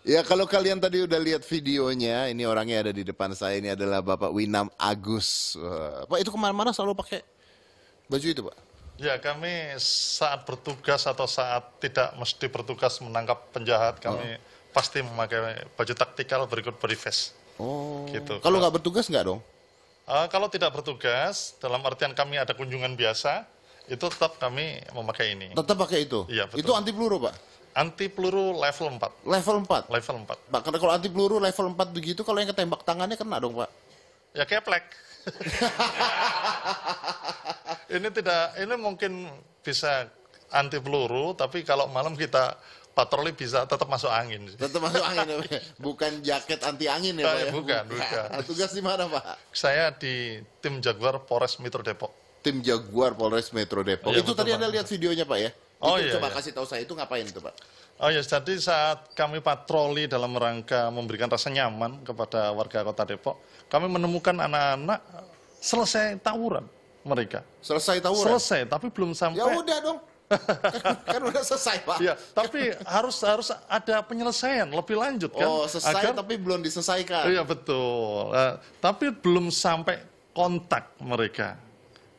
Ya kalau kalian tadi udah lihat videonya, ini orangnya ada di depan saya, ini adalah Bapak Winam Agus. Pak itu kemana-mana selalu pakai baju itu Pak? Ya kami saat bertugas atau saat tidak mesti bertugas menangkap penjahat, kami oh. pasti memakai baju taktikal berikut body Oh, gitu. kalau nggak bertugas nggak dong? Uh, kalau tidak bertugas, dalam artian kami ada kunjungan biasa, itu tetap kami memakai ini. Tetap pakai itu? Iya, betul. Itu anti peluru Pak? Anti peluru level 4. Level 4? Level 4. Pak, kalau anti peluru level 4 begitu, kalau yang ketembak tangannya kena dong, Pak? Ya kayak plek. ini tidak, ini mungkin bisa anti peluru, tapi kalau malam kita patroli bisa tetap masuk angin. Tetap masuk angin ya Bukan jaket anti angin ya eh, Pak ya? Bukan, bukan. Nah, bukan. Tugas di mana Pak? Saya di tim Jaguar Polres Metro Depok. Tim Jaguar Polres Metro Depok. Ya, Itu betul, tadi Anda lihat videonya Pak ya? Oh, itu iya, coba iya. kasih tahu saya itu ngapain tuh Pak? Oh ya, jadi saat kami patroli dalam rangka memberikan rasa nyaman kepada warga Kota Depok, kami menemukan anak-anak selesai tawuran mereka. Selesai tawuran. Selesai, tapi belum sampai. Ya udah dong. kan, udah selesai pak. Ya. tapi harus harus ada penyelesaian lebih lanjut kan. Oh selesai agar, tapi belum diselesaikan. Iya betul. Uh, tapi belum sampai kontak mereka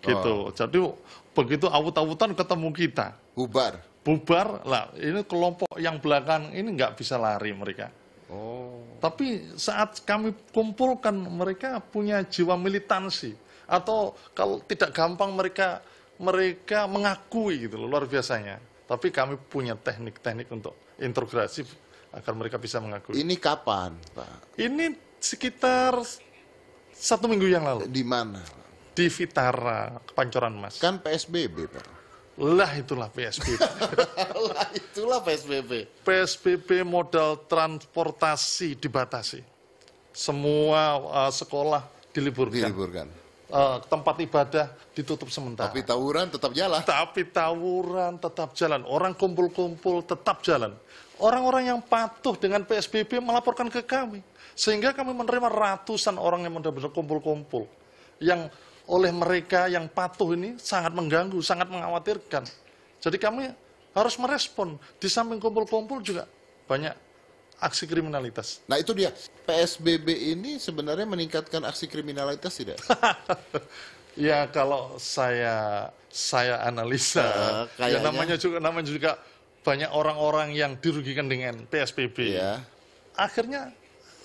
gitu. Oh. Jadi begitu awut-awutan ketemu kita. Bubar. Bubar lah. Ini kelompok yang belakang ini nggak bisa lari mereka. Oh. Tapi saat kami kumpulkan mereka punya jiwa militansi atau kalau tidak gampang mereka mereka mengakui gitu loh, luar biasanya. Tapi kami punya teknik-teknik untuk integrasi agar mereka bisa mengakui. Ini kapan, Pak? Ini sekitar satu minggu yang lalu. Di mana? di Vitara Pancoran Mas. Kan PSBB Pak. Lah itulah PSBB. lah itulah PSBB. PSBB modal transportasi dibatasi. Semua uh, sekolah diliburkan. Diliburkan. Uh, tempat ibadah ditutup sementara. Tapi tawuran tetap jalan. Tapi tawuran tetap jalan. Orang kumpul-kumpul tetap jalan. Orang-orang yang patuh dengan PSBB melaporkan ke kami. Sehingga kami menerima ratusan orang yang benar-benar kumpul-kumpul. Yang oleh mereka yang patuh ini sangat mengganggu, sangat mengkhawatirkan. Jadi kami harus merespon. Di samping kumpul-kumpul juga banyak aksi kriminalitas. Nah itu dia, PSBB ini sebenarnya meningkatkan aksi kriminalitas tidak? ya kalau saya saya analisa, uh, kayaknya... ya namanya juga namanya juga banyak orang-orang yang dirugikan dengan PSBB. Yeah. Akhirnya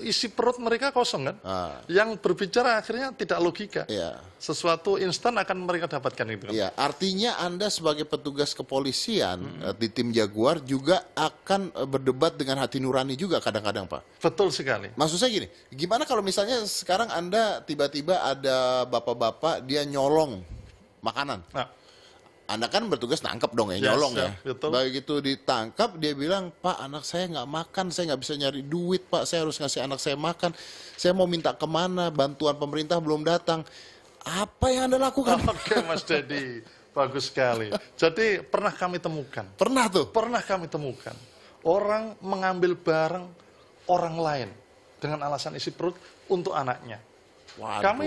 isi perut mereka kosong kan. Ah. Yang berbicara akhirnya tidak logika. Ya. Sesuatu instan akan mereka dapatkan itu. Ya, artinya Anda sebagai petugas kepolisian hmm. di tim Jaguar juga akan eh, berdebat dengan hati nurani juga kadang-kadang, Pak. Betul sekali. Maksud saya gini, gimana kalau misalnya sekarang Anda tiba-tiba ada bapak-bapak dia nyolong makanan. Nah anda kan bertugas nangkep dong ya, nyolong ya. ya. Betul. Begitu ditangkap dia bilang, "Pak, anak saya nggak makan, saya nggak bisa nyari duit, Pak. Saya harus ngasih anak saya makan. Saya mau minta kemana? Bantuan pemerintah belum datang." Apa yang Anda lakukan? Oke, Mas Dedi. Bagus sekali. Jadi pernah kami temukan. Pernah tuh? Pernah kami temukan. Orang mengambil barang orang lain dengan alasan isi perut untuk anaknya. Waduh. Kami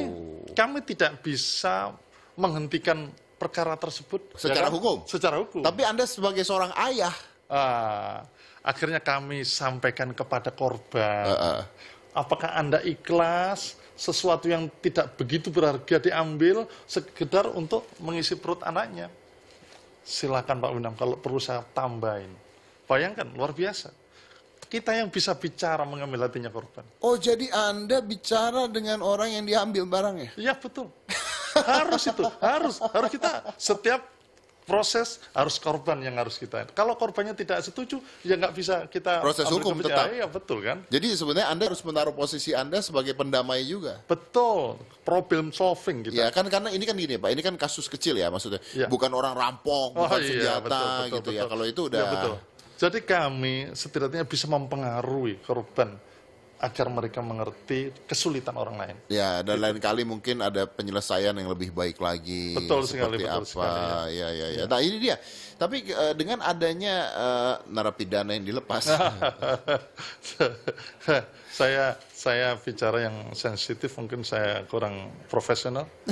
kami tidak bisa menghentikan perkara tersebut secara ya hukum. Secara hukum. Tapi Anda sebagai seorang ayah uh, akhirnya kami sampaikan kepada korban. Uh, uh. Apakah Anda ikhlas sesuatu yang tidak begitu berharga diambil sekedar untuk mengisi perut anaknya? Silakan Pak Winam kalau perlu saya tambahin. Bayangkan luar biasa kita yang bisa bicara mengambil hatinya korban. Oh, jadi Anda bicara dengan orang yang diambil barangnya? Iya, betul harus itu, harus, harus kita setiap proses harus korban yang harus kita. Kalau korbannya tidak setuju, ya nggak bisa kita proses hukum tetap. Ya, betul kan? Jadi sebenarnya Anda harus menaruh posisi Anda sebagai pendamai juga. Betul, problem solving gitu. Ya kan karena ini kan gini Pak, ini kan kasus kecil ya maksudnya. Ya. Bukan orang rampok, oh, iya, senjata betul, betul, gitu ya. betul. ya. Kalau itu iya, udah. Ya, betul. Jadi kami setidaknya bisa mempengaruhi korban agar mereka mengerti kesulitan orang lain. Ya, dan gitu. lain kali mungkin ada penyelesaian yang lebih baik lagi. Betul sekali, betul apa. sekali. Ya. Ya, ya, ya. ya. Nah, ini dia. Tapi uh, dengan adanya uh, narapidana yang dilepas. saya saya bicara yang sensitif mungkin saya kurang profesional.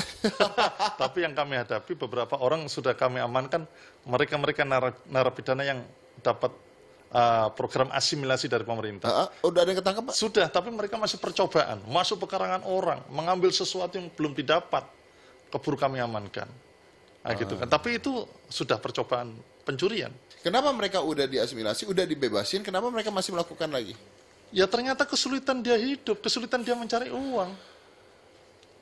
Tapi yang kami hadapi beberapa orang sudah kami amankan mereka-mereka narapidana yang dapat Eh, program asimilasi dari pemerintah. Uh, uh, udah ada yang ketangkep, Pak? Sudah, tapi mereka masih percobaan, masuk pekarangan orang, mengambil sesuatu yang belum didapat, keburu kami amankan. Nah, uh. gitu kan. Ah. Tapi itu sudah percobaan pencurian. Kenapa mereka udah diasimilasi, udah dibebasin, kenapa mereka masih melakukan lagi? Ya ternyata kesulitan dia hidup, kesulitan dia mencari uang.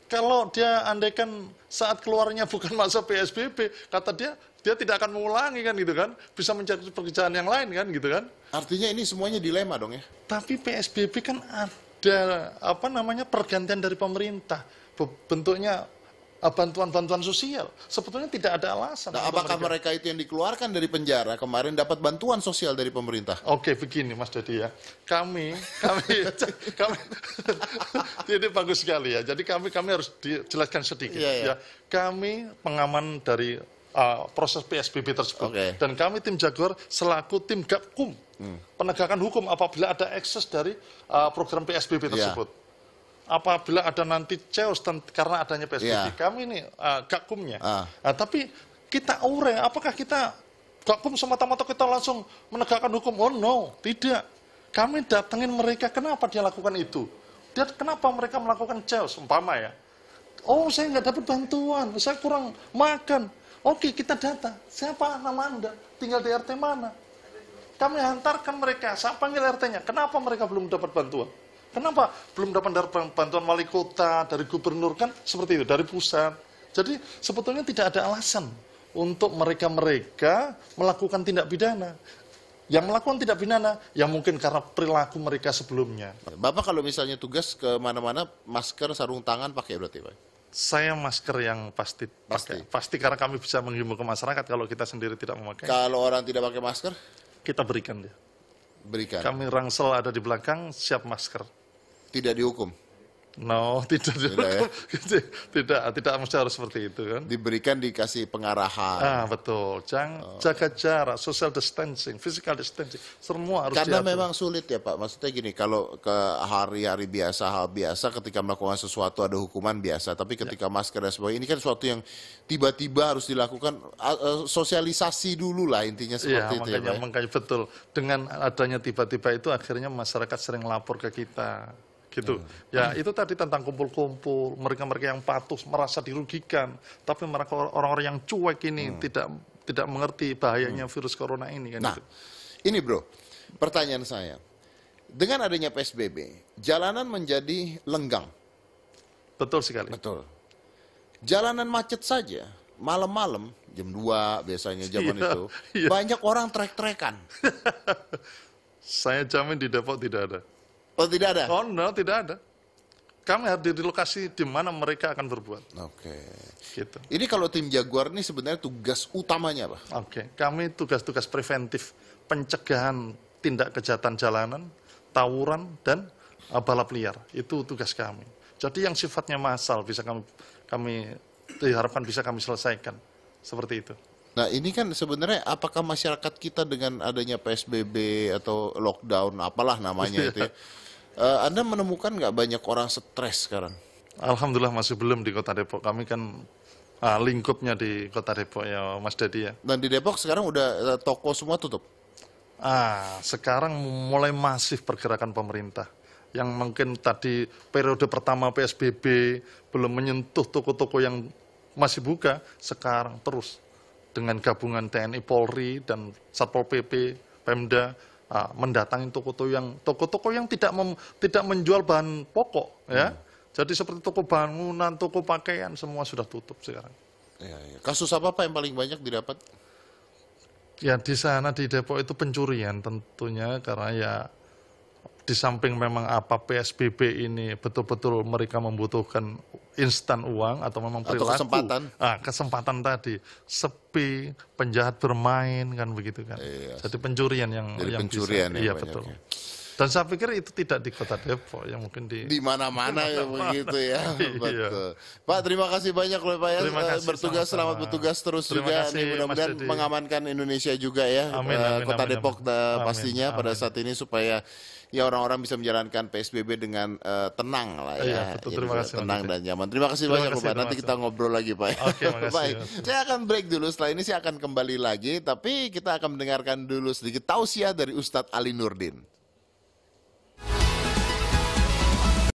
Kalau dia andaikan saat keluarnya bukan masa PSBB, kata dia dia tidak akan mengulangi kan gitu kan. Bisa mencari pekerjaan yang lain kan gitu kan. Artinya ini semuanya dilema dong ya. Tapi PSBB kan ada apa namanya pergantian dari pemerintah. Bentuknya eh, bantuan-bantuan sosial. Sebetulnya tidak ada alasan. Nah, apakah mereka. mereka itu yang dikeluarkan dari penjara kemarin dapat bantuan sosial dari pemerintah? Oke, begini Mas Dedi ya. Kami, kami, kami, ini bagus sekali ya. Jadi kami, kami harus dijelaskan sedikit. Yeah, yeah. Ya, kami pengaman dari Ah, proses PSBB tersebut. Okay. Dan kami tim Jaguar selaku tim gakum hmm. penegakan hukum apabila ada ekses dari uh, program PSBB iya. tersebut. Yeah. Apabila ada nanti chaos karena adanya PSBB, yeah. kami ini uh, ah, Gakumnya. Uh. Nah, tapi kita ureng, apakah kita gakum semata-mata kita langsung menegakkan hukum? Oh no, tidak. Kami datengin mereka, kenapa dia lakukan itu? Dia kenapa mereka melakukan chaos, umpama ya? Oh, saya nggak dapat bantuan, saya kurang makan. Oke, kita data. Siapa nama Anda? Tinggal di RT mana? Kami hantarkan mereka. Saya panggil RT-nya. Kenapa mereka belum dapat bantuan? Kenapa belum dapat bantuan wali kota, dari gubernur? Kan seperti itu, dari pusat. Jadi sebetulnya tidak ada alasan untuk mereka-mereka melakukan tindak pidana yang melakukan tindak pidana yang mungkin karena perilaku mereka sebelumnya. Bapak kalau misalnya tugas ke mana-mana masker sarung tangan pakai berarti Pak? saya masker yang pasti, pasti. pakai. Pasti karena kami bisa menghimbau ke masyarakat kalau kita sendiri tidak memakai. Kalau orang tidak pakai masker, kita berikan dia. Berikan. Kami rangsel ada di belakang siap masker. Tidak dihukum. No, tidak tidak, ya? tidak tidak mesti harus seperti itu kan. Diberikan dikasih pengarahan. Ah betul, Jangan oh. jaga jarak, social distancing, physical distancing, semua harus. Karena diatur. memang sulit ya Pak. Maksudnya gini, kalau ke hari-hari biasa hal biasa, ketika melakukan sesuatu ada hukuman biasa, tapi ya. ketika ya. masker dan sebagainya ini kan sesuatu yang tiba-tiba harus dilakukan sosialisasi dulu lah intinya iya, seperti ya, itu. Makanya, ya, makanya betul. Dengan adanya tiba-tiba itu akhirnya masyarakat sering lapor ke kita gitu. Hmm. Ya itu tadi tentang kumpul-kumpul, mereka-mereka yang patuh merasa dirugikan, tapi mereka orang-orang yang cuek ini hmm. tidak tidak mengerti bahayanya hmm. virus corona ini kan. Nah, itu. ini bro, pertanyaan saya, dengan adanya PSBB, jalanan menjadi lenggang. Betul sekali. Betul. Jalanan macet saja, malam-malam jam 2 biasanya zaman iya, itu, iya. banyak orang trek-trekan. saya jamin di Depok tidak ada. Oh tidak ada? Oh no, tidak ada. Kami hadir di lokasi di mana mereka akan berbuat. Oke. Okay. Gitu. Ini kalau tim Jaguar ini sebenarnya tugas utamanya apa? Oke, okay. kami tugas-tugas preventif, pencegahan tindak kejahatan jalanan, tawuran, dan uh, balap liar. Itu tugas kami. Jadi yang sifatnya massal bisa kami kami diharapkan bisa kami selesaikan. Seperti itu. Nah ini kan sebenarnya apakah masyarakat kita dengan adanya PSBB atau lockdown apalah namanya itu ya, eh, Anda menemukan nggak banyak orang stres sekarang? Alhamdulillah masih belum di kota Depok. Kami kan ah, lingkupnya di kota Depok ya Mas Dedi ya. Dan di Depok sekarang udah eh, toko semua tutup? Ah, sekarang mulai masif pergerakan pemerintah yang mungkin tadi periode pertama PSBB belum menyentuh toko-toko yang masih buka, sekarang terus dengan gabungan TNI Polri dan Satpol PP, Pemda uh, mendatangi toko-toko yang toko-toko yang tidak mem, tidak menjual bahan pokok ya. Hmm. Jadi seperti toko bangunan, toko pakaian semua sudah tutup sekarang. Ya, ya. Kasus apa Pak yang paling banyak didapat? Ya di sana di Depok itu pencurian tentunya karena ya di samping memang apa PSBB ini betul-betul mereka membutuhkan instan uang atau memang perilaku kesempatan ah, kesempatan tadi sepi penjahat bermain kan begitu kan iya, jadi pencurian yang jadi yang pencurian bisa, ya yang iya betul dan saya pikir itu tidak di kota Depok, yang mungkin di di mana-mana ya begitu ya. Iya. Pak, terima kasih banyak loh Pak ya terima eh, kasih, bertugas sama, selamat bertugas terus terima juga kasih, nih mudah-mudahan mengamankan Indonesia juga ya. Amin, eh, amin, kota amin, Depok amin, eh, pastinya amin. pada saat ini supaya ya orang-orang bisa menjalankan PSBB dengan uh, tenang lah ya. Iya, ya, terima kasih. Tenang dan nyaman. Terima kasih terima banyak kasih, Pak. Nanti kita ngobrol lagi Pak. Ya. Oke, okay, Baik. Saya akan break dulu. Setelah ini saya akan kembali lagi tapi kita akan mendengarkan dulu sedikit tausiah dari Ustadz Ali Nurdin.